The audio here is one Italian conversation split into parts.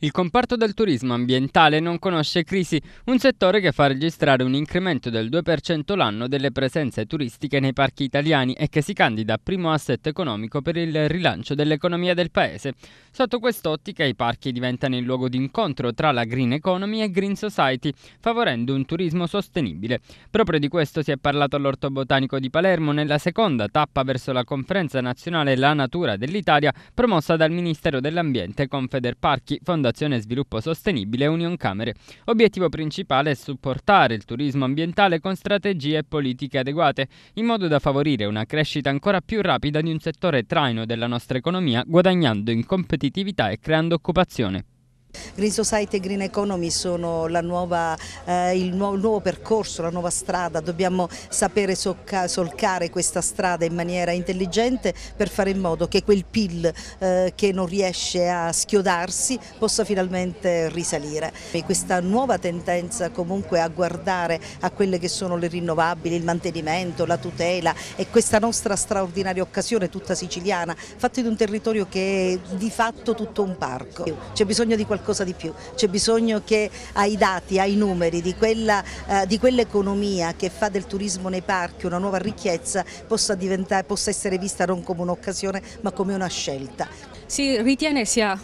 Il comparto del turismo ambientale non conosce crisi, un settore che fa registrare un incremento del 2% l'anno delle presenze turistiche nei parchi italiani e che si candida a primo asset economico per il rilancio dell'economia del paese. Sotto quest'ottica i parchi diventano il luogo d'incontro tra la green economy e green society, favorendo un turismo sostenibile. Proprio di questo si è parlato all'Orto Botanico di Palermo nella seconda tappa verso la conferenza nazionale La Natura dell'Italia promossa dal Ministero dell'Ambiente Confederparchi, Fondazione Fondazione Sviluppo Sostenibile Union Camere. Obiettivo principale è supportare il turismo ambientale con strategie e politiche adeguate, in modo da favorire una crescita ancora più rapida di un settore traino della nostra economia, guadagnando in competitività e creando occupazione. Green Society e Green Economy sono nuova, eh, il, nuovo, il, nuovo, percorso, la nuova strada, dobbiamo sapere solca, solcare questa strada in maniera intelligente per fare in modo che quel PIL eh, che non riesce a schiodarsi possa finalmente risalire. E questa nuova tendenza comunque a guardare a quelle che sono le rinnovabili, il mantenimento, la tutela e questa nostra straordinaria occasione tutta siciliana, fatta di un territorio che è di fatto tutto un parco. C'è bisogno di qualcosa qualcosa di più, c'è bisogno che ai dati, ai numeri di eh, quell'economia eh, quell che fa del turismo nei parchi una nuova ricchezza possa, possa essere vista non come un'occasione ma come una scelta. Si ritiene sia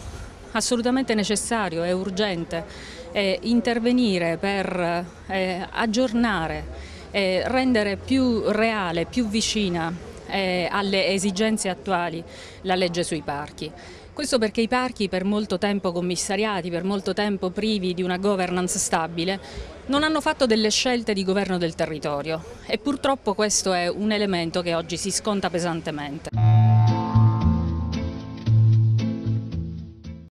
assolutamente necessario e urgente eh, intervenire per eh, aggiornare eh, rendere più reale, più vicina eh, alle esigenze attuali la legge sui parchi. Questo perché i parchi per molto tempo commissariati, per molto tempo privi di una governance stabile, non hanno fatto delle scelte di governo del territorio e purtroppo questo è un elemento che oggi si sconta pesantemente.